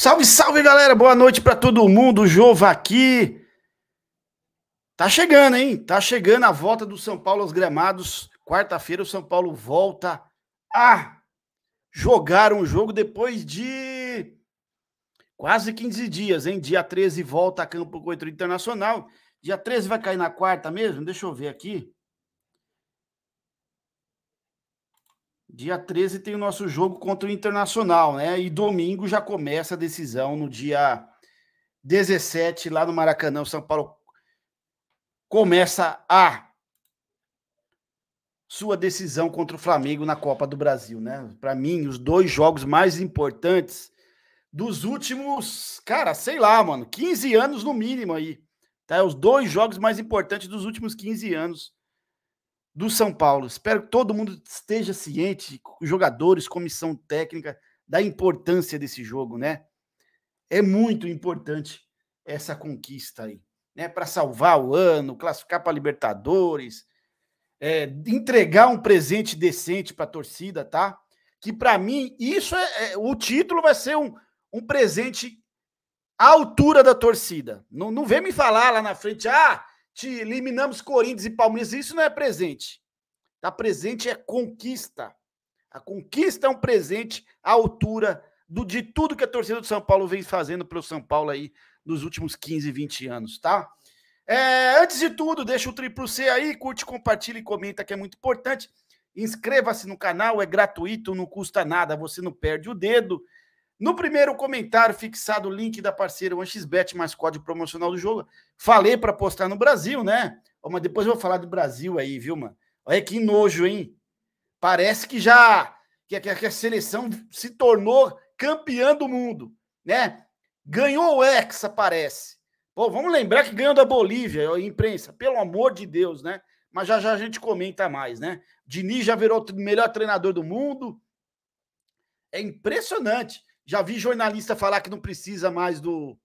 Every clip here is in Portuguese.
Salve, salve, galera. Boa noite para todo mundo. Jova aqui. Tá chegando, hein? Tá chegando a volta do São Paulo aos gramados. Quarta-feira o São Paulo volta a jogar um jogo depois de quase 15 dias, hein? Dia 13 volta a campo com o Internacional. Dia 13 vai cair na quarta mesmo? Deixa eu ver aqui. Dia 13 tem o nosso jogo contra o Internacional, né? E domingo já começa a decisão no dia 17, lá no Maracanã, o São Paulo começa a sua decisão contra o Flamengo na Copa do Brasil, né? Para mim, os dois jogos mais importantes dos últimos, cara, sei lá, mano, 15 anos no mínimo aí. Tá? É os dois jogos mais importantes dos últimos 15 anos do São Paulo. Espero que todo mundo esteja ciente, jogadores, comissão técnica, da importância desse jogo, né? É muito importante essa conquista aí, né? Para salvar o ano, classificar para Libertadores, é, entregar um presente decente para a torcida, tá? Que para mim isso é, é, o título vai ser um, um presente à altura da torcida. Não, não vem me falar lá na frente, ah, te eliminamos Corinthians e Palmeiras. Isso não é presente. Tá presente é conquista. A conquista é um presente à altura do, de tudo que a torcida do São Paulo vem fazendo pelo São Paulo aí nos últimos 15, 20 anos, tá? É, antes de tudo, deixa o triplo C aí, curte, compartilha e comenta que é muito importante. Inscreva-se no canal, é gratuito, não custa nada, você não perde o dedo. No primeiro comentário fixado o link da parceira OneXBet mais código promocional do jogo. Falei para postar no Brasil, né? Oh, mas depois eu vou falar do Brasil aí, viu, mano? Olha que nojo, hein? Parece que já que a, que a seleção se tornou campeã do mundo, né? Ganhou o Hexa, parece. Pô, vamos lembrar que ganhou da Bolívia, a imprensa, pelo amor de Deus, né? Mas já já a gente comenta mais, né? Diniz já virou o melhor treinador do mundo. É impressionante. Já vi jornalista falar que não precisa mais do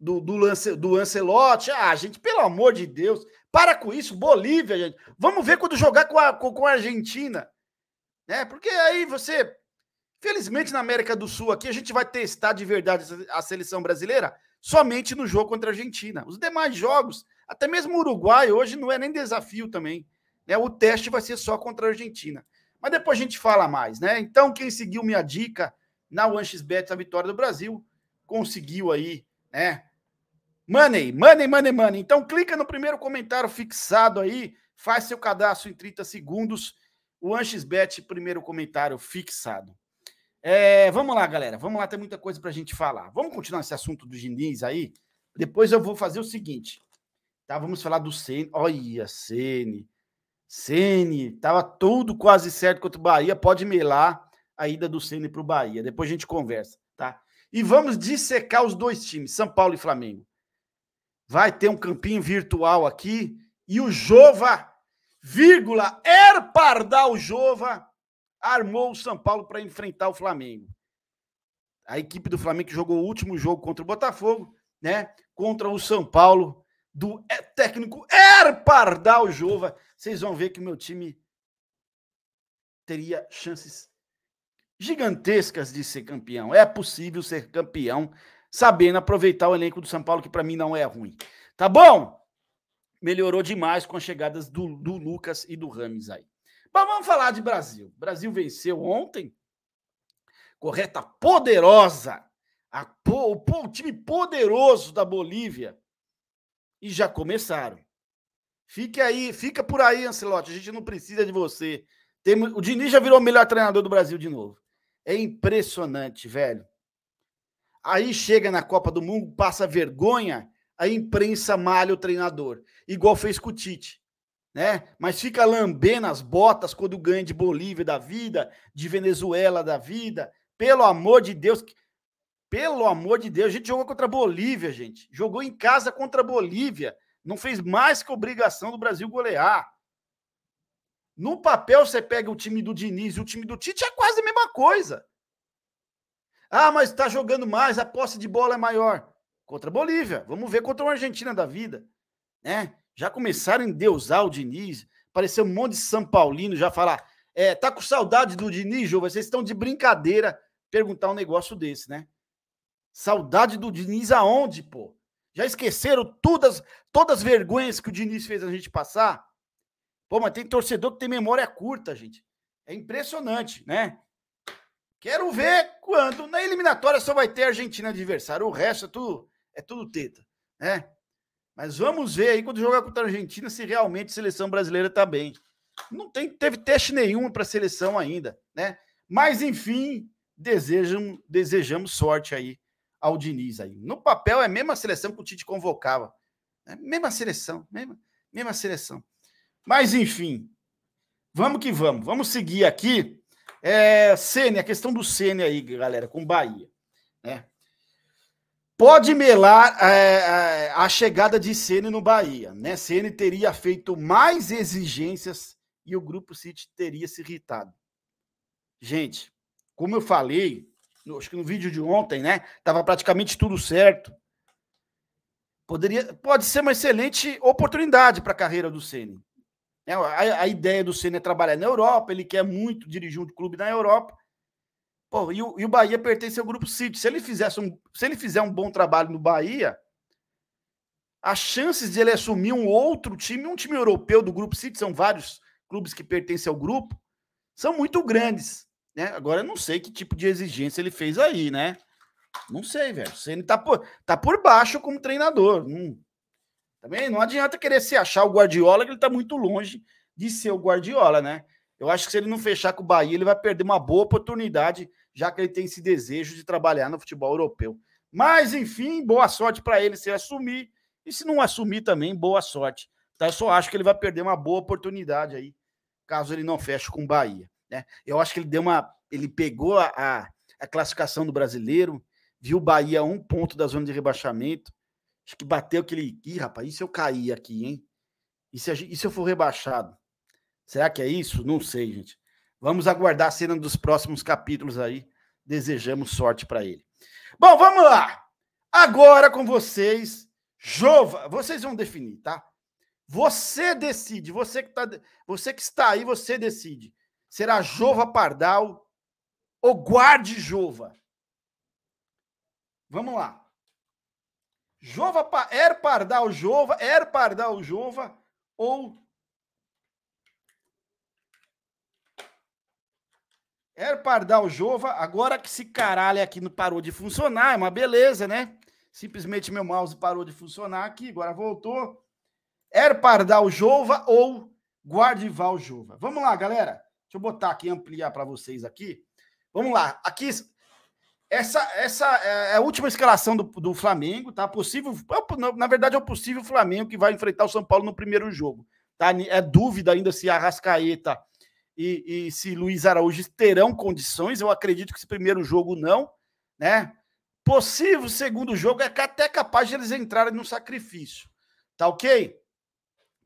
do, do, lance, do Ancelotti. Ah, gente, pelo amor de Deus, para com isso, Bolívia, gente. Vamos ver quando jogar com a, com, com a Argentina. Né? Porque aí você. Felizmente, na América do Sul aqui, a gente vai testar de verdade a seleção brasileira somente no jogo contra a Argentina. Os demais jogos, até mesmo o Uruguai, hoje não é nem desafio também. Né? O teste vai ser só contra a Argentina. Mas depois a gente fala mais, né? Então, quem seguiu minha dica na OneXBet, a vitória do Brasil, conseguiu aí, né? Money, money, money, money. Então clica no primeiro comentário fixado aí, faz seu cadastro em 30 segundos. O Bet primeiro comentário fixado. É, vamos lá, galera. Vamos lá, tem muita coisa para a gente falar. Vamos continuar esse assunto do Diniz aí? Depois eu vou fazer o seguinte. Tá, vamos falar do Ceni. Olha, Ceni. Ceni, tava tudo quase certo contra o Bahia, pode melar a ida do Ceni para o Bahia. Depois a gente conversa, tá? E vamos dissecar os dois times, São Paulo e Flamengo. Vai ter um campinho virtual aqui e o Jova, vírgula, Erpardal Jova, armou o São Paulo para enfrentar o Flamengo. A equipe do Flamengo que jogou o último jogo contra o Botafogo, né? Contra o São Paulo do é, técnico Erpardal Jova. Vocês vão ver que o meu time teria chances gigantescas de ser campeão. É possível ser campeão sabendo aproveitar o elenco do São Paulo, que para mim não é ruim. Tá bom? Melhorou demais com as chegadas do, do Lucas e do Rames aí. Mas vamos falar de Brasil. Brasil venceu ontem. Correta poderosa. A, o, o time poderoso da Bolívia. E já começaram. Fique aí, fica por aí, Ancelotti. A gente não precisa de você. Tem, o Diniz já virou o melhor treinador do Brasil de novo. É impressionante, velho. Aí chega na Copa do Mundo, passa vergonha, a imprensa malha o treinador, igual fez com o Tite, né? Mas fica lambendo as botas quando ganha de Bolívia da vida, de Venezuela da vida. Pelo amor de Deus, pelo amor de Deus, a gente jogou contra a Bolívia, gente. Jogou em casa contra a Bolívia. Não fez mais que obrigação do Brasil golear. No papel, você pega o time do Diniz e o time do Tite, é quase a mesma coisa. Ah, mas está jogando mais, a posse de bola é maior. Contra a Bolívia. Vamos ver contra uma Argentina da vida. Né? Já começaram a endeusar o Diniz. Apareceu um monte de São Paulino já falar. É, tá com saudade do Diniz, Jô? Vocês estão de brincadeira perguntar um negócio desse, né? Saudade do Diniz aonde, pô? Já esqueceram todas, todas as vergonhas que o Diniz fez a gente passar? Pô, mas tem torcedor que tem memória curta, gente. É impressionante, né? Quero ver quando. Na eliminatória só vai ter a Argentina adversário. O resto é tudo, é tudo teta, né? Mas vamos ver aí quando jogar contra a Argentina se realmente a seleção brasileira tá bem. Não tem, teve teste nenhum para seleção ainda, né? Mas enfim, desejam, desejamos sorte aí ao Diniz aí. No papel é a mesma seleção que o Tite convocava. Né? Mesma seleção, mesma, mesma seleção. Mas, enfim, vamos que vamos. Vamos seguir aqui. É, Sene, a questão do Sene aí, galera, com Bahia. Né? Pode melar é, é a chegada de Sene no Bahia. Né? Sene teria feito mais exigências e o Grupo City teria se irritado. Gente, como eu falei, no, acho que no vídeo de ontem, né? Tava praticamente tudo certo. Poderia, pode ser uma excelente oportunidade para a carreira do Cene né? A, a, ideia do Senna é trabalhar na Europa, ele quer muito dirigir um clube na Europa. Pô, e, o, e o Bahia pertence ao grupo City. Se ele, fizesse um, se ele fizer um bom trabalho no Bahia, as chances de ele assumir um outro time, um time europeu do grupo City, são vários clubes que pertencem ao grupo, são muito grandes. Né? Agora eu não sei que tipo de exigência ele fez aí, né? Não sei, velho. O Senna tá por, tá por baixo como treinador. Não, também não adianta querer se achar o Guardiola, que ele está muito longe de ser o Guardiola, né? Eu acho que se ele não fechar com o Bahia, ele vai perder uma boa oportunidade, já que ele tem esse desejo de trabalhar no futebol europeu. Mas, enfim, boa sorte para ele se assumir. E se não assumir também, boa sorte. Então, Eu só acho que ele vai perder uma boa oportunidade aí, caso ele não feche com o Bahia. Né? Eu acho que ele deu uma. Ele pegou a, a, a classificação do brasileiro, viu o Bahia a um ponto da zona de rebaixamento, Acho que bateu aquele. Ih, rapaz, e se eu cair aqui, hein? E se, e se eu for rebaixado? Será que é isso? Não sei, gente. Vamos aguardar a cena dos próximos capítulos aí. Desejamos sorte para ele. Bom, vamos lá. Agora com vocês, Jova. Vocês vão definir, tá? Você decide. Você que, tá, você que está aí, você decide. Será Jova Pardal ou Guarde Jova? Vamos lá. Jova, Er Pardal Jova, Er Pardal Jova ou Er Pardal Jova, agora que esse caralho aqui não parou de funcionar, é uma beleza, né? Simplesmente meu mouse parou de funcionar aqui, agora voltou. Er Pardal Jova ou Guardival Jova. Vamos lá, galera. Deixa eu botar aqui, ampliar para vocês aqui. Vamos lá. Aqui essa, essa é, é a última escalação do, do Flamengo, tá? Possível, é na verdade, é o possível Flamengo que vai enfrentar o São Paulo no primeiro jogo. Tá? É dúvida ainda se Arrascaeta e, e se Luiz Araújo terão condições. Eu acredito que esse primeiro jogo não, né? Possível segundo jogo é até capaz de eles entrarem no sacrifício. Tá ok?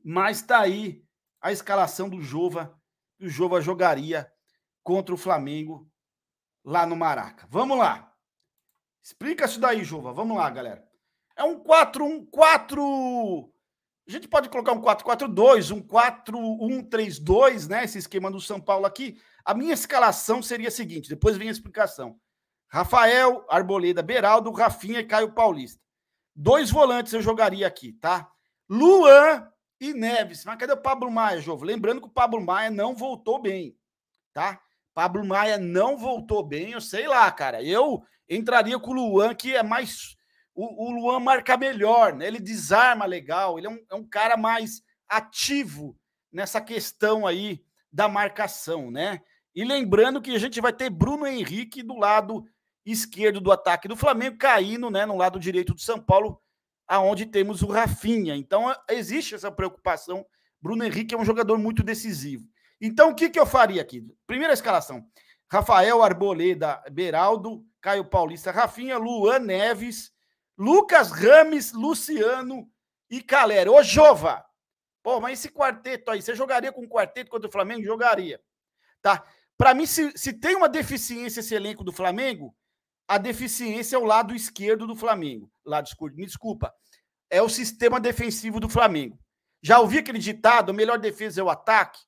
Mas tá aí a escalação do Jova. O Jova jogaria contra o Flamengo lá no Maraca. Vamos lá. Explica isso daí, Juva. Vamos lá, galera. É um 4-1-4. A gente pode colocar um 4-4-2, um 4-1-3-2, né? Esse esquema do São Paulo aqui. A minha escalação seria a seguinte: depois vem a explicação. Rafael, Arboleda, Beraldo, Rafinha e Caio Paulista. Dois volantes eu jogaria aqui, tá? Luan e Neves. Mas cadê o Pablo Maia, Jovo? Lembrando que o Pablo Maia não voltou bem, tá? Pablo Maia não voltou bem, eu sei lá, cara. Eu entraria com o Luan, que é mais. O, o Luan marca melhor, né? ele desarma legal, ele é um, é um cara mais ativo nessa questão aí da marcação, né? E lembrando que a gente vai ter Bruno Henrique do lado esquerdo do ataque do Flamengo caindo, né, no lado direito do São Paulo, aonde temos o Rafinha. Então existe essa preocupação. Bruno Henrique é um jogador muito decisivo. Então, o que, que eu faria aqui? Primeira escalação: Rafael Arboleda, Beraldo, Caio Paulista, Rafinha, Luan Neves, Lucas Rames, Luciano e Calera. Ô, Jova! Pô, mas esse quarteto aí, você jogaria com um quarteto contra o Flamengo? Jogaria. Tá? Para mim, se, se tem uma deficiência esse elenco do Flamengo, a deficiência é o lado esquerdo do Flamengo. Lado esquerdo, me desculpa. É o sistema defensivo do Flamengo. Já ouvi aquele ditado: a melhor defesa é o ataque.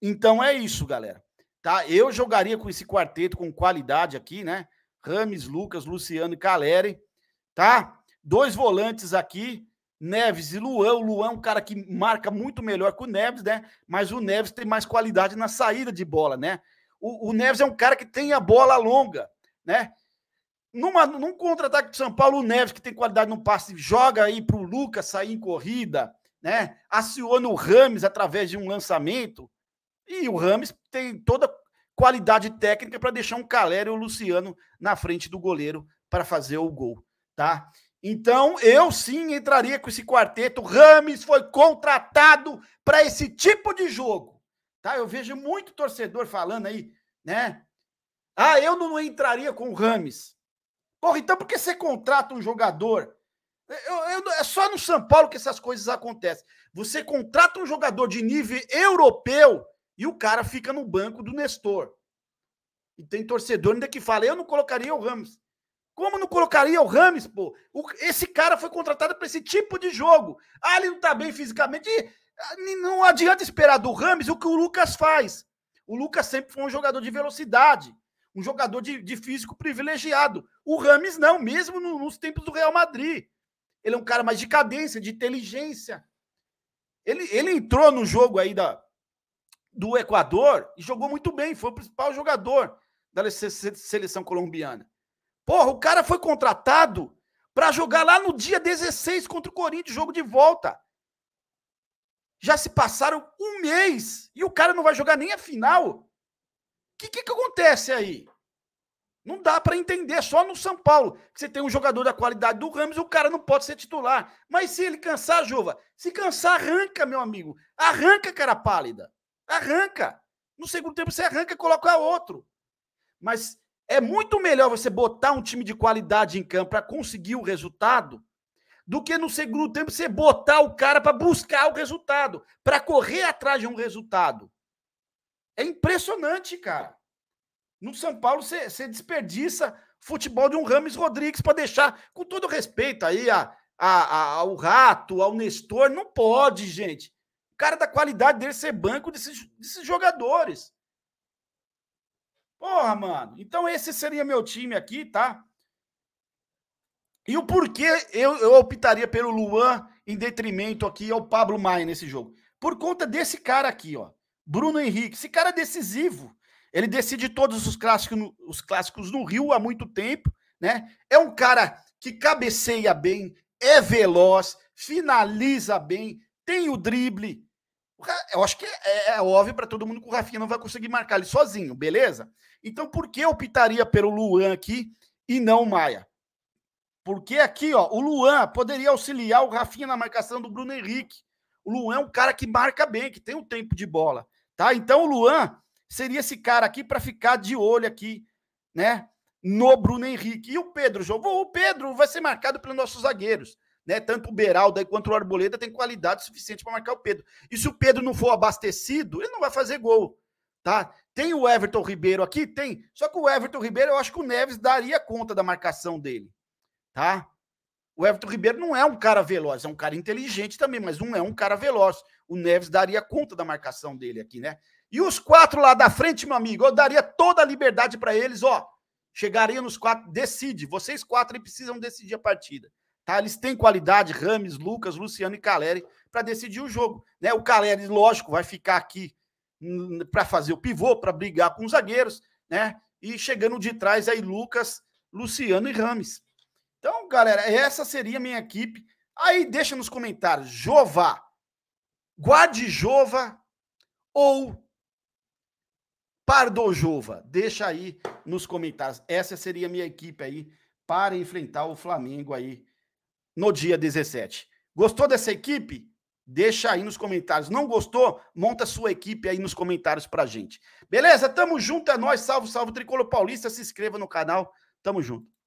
Então é isso, galera. Tá? Eu jogaria com esse quarteto com qualidade aqui, né? Rames, Lucas, Luciano e Caleri, tá? Dois volantes aqui, Neves e Luan. O Luan é um cara que marca muito melhor que o Neves, né? Mas o Neves tem mais qualidade na saída de bola, né? O, o Neves é um cara que tem a bola longa, né? Numa, num contra-ataque do São Paulo, o Neves, que tem qualidade no passe, joga aí pro Lucas sair em corrida, né? Aciona o Rames através de um lançamento, e o Rames tem toda qualidade técnica para deixar um Calério e o Luciano na frente do goleiro para fazer o gol, tá? Então, eu sim entraria com esse quarteto. Rames foi contratado para esse tipo de jogo, tá? Eu vejo muito torcedor falando aí, né? Ah, eu não entraria com o Rames. Porra, então por que você contrata um jogador? Eu, eu, é só no São Paulo que essas coisas acontecem. Você contrata um jogador de nível europeu e o cara fica no banco do Nestor. E tem torcedor ainda que fala: eu não colocaria o Ramos. Como não colocaria o Ramos pô? O, esse cara foi contratado para esse tipo de jogo. Ah, ele não tá bem fisicamente. E, ah, não adianta esperar do Ramos o que o Lucas faz. O Lucas sempre foi um jogador de velocidade, um jogador de, de físico privilegiado. O Rames não, mesmo no, nos tempos do Real Madrid. Ele é um cara mais de cadência, de inteligência. Ele, ele entrou no jogo aí da, do Equador e jogou muito bem, foi o principal jogador da seleção colombiana. Porra, o cara foi contratado para jogar lá no dia 16 contra o Corinthians, jogo de volta. Já se passaram um mês e o cara não vai jogar nem a final. O que, que, que acontece aí? Não dá para entender. Só no São Paulo, que você tem um jogador da qualidade do Ramos, o cara não pode ser titular. Mas se ele cansar, Jova, se cansar, arranca, meu amigo. Arranca, cara pálida. Arranca. No segundo tempo você arranca e coloca outro. Mas é muito melhor você botar um time de qualidade em campo para conseguir o resultado do que no segundo tempo você botar o cara para buscar o resultado, para correr atrás de um resultado. É impressionante, cara. No São Paulo você, você desperdiça futebol de um Rames Rodrigues para deixar, com todo respeito aí a, a, a, ao Rato, ao Nestor, não pode, gente cara da qualidade dele ser banco desses, desses jogadores. Porra, mano. Então esse seria meu time aqui, tá? E o porquê eu, eu optaria pelo Luan em detrimento aqui ao Pablo Maia nesse jogo? Por conta desse cara aqui, ó. Bruno Henrique. Esse cara é decisivo. Ele decide todos os clássicos, os clássicos no Rio há muito tempo, né? É um cara que cabeceia bem, é veloz, finaliza bem, tem o drible, eu acho que é, é, é óbvio para todo mundo que o Rafinha não vai conseguir marcar ele sozinho, beleza? Então por que eu optaria pelo Luan aqui e não o Maia? Porque aqui, ó, o Luan poderia auxiliar o Rafinha na marcação do Bruno Henrique. O Luan é um cara que marca bem, que tem um tempo de bola, tá? Então o Luan seria esse cara aqui para ficar de olho aqui, né? No Bruno Henrique. E o Pedro João, O Pedro vai ser marcado pelos nossos zagueiros né? Tanto o Beralda quanto o Arboleda tem qualidade suficiente para marcar o Pedro. E se o Pedro não for abastecido, ele não vai fazer gol, tá? Tem o Everton Ribeiro aqui? Tem. Só que o Everton Ribeiro, eu acho que o Neves daria conta da marcação dele, tá? O Everton Ribeiro não é um cara veloz, é um cara inteligente também, mas não é um cara veloz. O Neves daria conta da marcação dele aqui, né? E os quatro lá da frente, meu amigo, eu daria toda a liberdade para eles, ó. Chegaria nos quatro, decide. Vocês quatro precisam decidir a partida. Tá? Eles têm qualidade, Rames, Lucas, Luciano e Caleri, para decidir o jogo. Né? O Caleri, lógico, vai ficar aqui hum, para fazer o pivô, para brigar com os zagueiros, né? E chegando de trás aí Lucas, Luciano e Rames. Então, galera, essa seria a minha equipe. Aí deixa nos comentários, Jová, guarde Jova ou Pardo Jova? Deixa aí nos comentários. Essa seria a minha equipe aí para enfrentar o Flamengo aí no dia 17. Gostou dessa equipe? Deixa aí nos comentários. Não gostou? Monta sua equipe aí nos comentários pra gente. Beleza? Tamo junto, é nóis. Salve, salve Tricolor Paulista. Se inscreva no canal. Tamo junto.